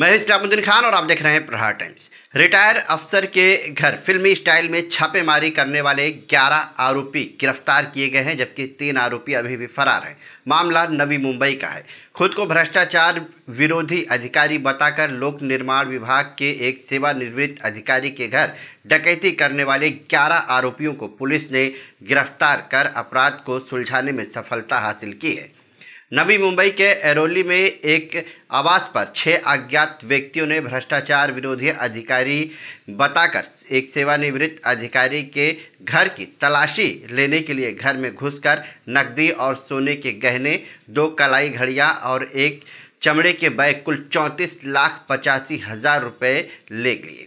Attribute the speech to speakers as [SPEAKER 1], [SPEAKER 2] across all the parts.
[SPEAKER 1] मैं इस्लामुद्दीन खान और आप देख रहे हैं प्रहार टाइम्स रिटायर अफसर के घर फिल्मी स्टाइल में छापेमारी करने वाले 11 आरोपी गिरफ्तार किए गए हैं जबकि तीन आरोपी अभी भी फरार हैं मामला नवी मुंबई का है खुद को भ्रष्टाचार विरोधी अधिकारी बताकर लोक निर्माण विभाग के एक सेवानिवृत्त अधिकारी के घर डकैती करने वाले 11 आरोपियों को पुलिस ने गिरफ्तार कर अपराध को सुलझाने में सफलता हासिल की है नवी मुंबई के एरोली में एक आवास पर छह अज्ञात व्यक्तियों ने भ्रष्टाचार विरोधी अधिकारी बताकर एक सेवानिवृत्त अधिकारी के घर की तलाशी लेने के लिए घर में घुसकर नकदी और सोने के गहने दो कलाई घड़ियां और एक चमड़े के बैग कुल चौंतीस लाख पचासी हज़ार रुपये ले लिए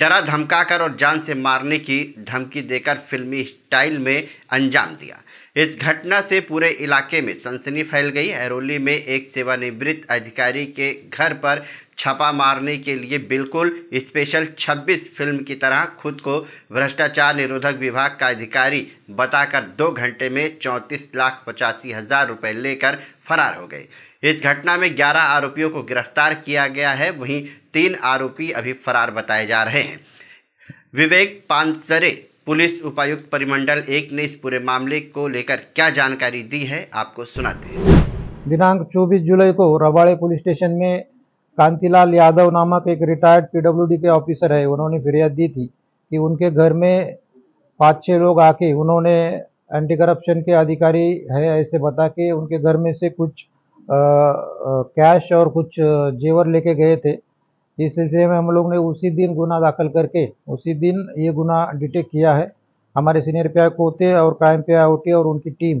[SPEAKER 1] डरा धमकाकर और जान से मारने की धमकी देकर फिल्मी स्टाइल में अंजाम दिया इस घटना से पूरे इलाके में सनसनी फैल गई एरोली में एक सेवानिवृत्त अधिकारी के घर पर छपा मारने के लिए बिल्कुल स्पेशल 26 फिल्म की तरह खुद को भ्रष्टाचार निरोधक विभाग का अधिकारी बताकर दो घंटे में चौंतीस लाख पचासी हज़ार रुपये लेकर फरार हो गए इस घटना में 11 आरोपियों को गिरफ्तार किया गया है वहीं तीन आरोपी अभी फरार बताए जा रहे हैं हैं विवेक पानसरे पुलिस उपायुक्त परिमंडल एक ने इस पूरे मामले को लेकर क्या जानकारी दी है आपको सुनाते हैं
[SPEAKER 2] दिनांक 24 जुलाई को रवाड़े पुलिस स्टेशन में कांतिलाल यादव नामक एक रिटायर्ड पीडब्ल्यूडी के ऑफिसर है उन्होंने फिरियाद दी थी कि उनके घर में पाँच छः लोग आके उन्होंने एंटी करप्शन के अधिकारी है ऐसे बता के उनके घर में से कुछ आ, आ, कैश और कुछ जेवर लेके गए थे इस सिलसिले में हम लोग ने उसी दिन गुना दाखिल करके उसी दिन ये गुना डिटेक्ट किया है हमारे सीनियर पी कोते और क्राइम पी आई और उनकी टीम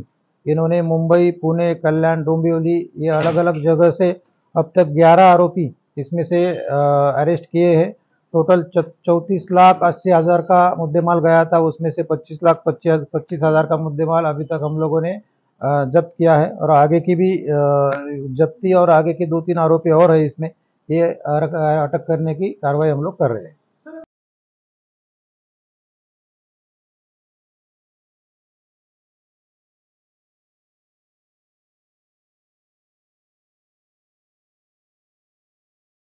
[SPEAKER 2] इन्होंने मुंबई पुणे कल्याण डोंबिवली ये अलग अलग जगह से अब तक 11 आरोपी इसमें से अरेस्ट किए हैं टोटल चौंतीस लाख अस्सी हज़ार का मुद्देमाल गया था उसमें से पच्चीस लाख पच्चीस पच्चीस हज़ार का मुद्देमाल अभी तक हम लोगों ने जब्त किया है और आगे की भी जब्ती और आगे के दो तीन आरोपी और है इसमें ये अटक करने की कार्रवाई हम लोग कर रहे हैं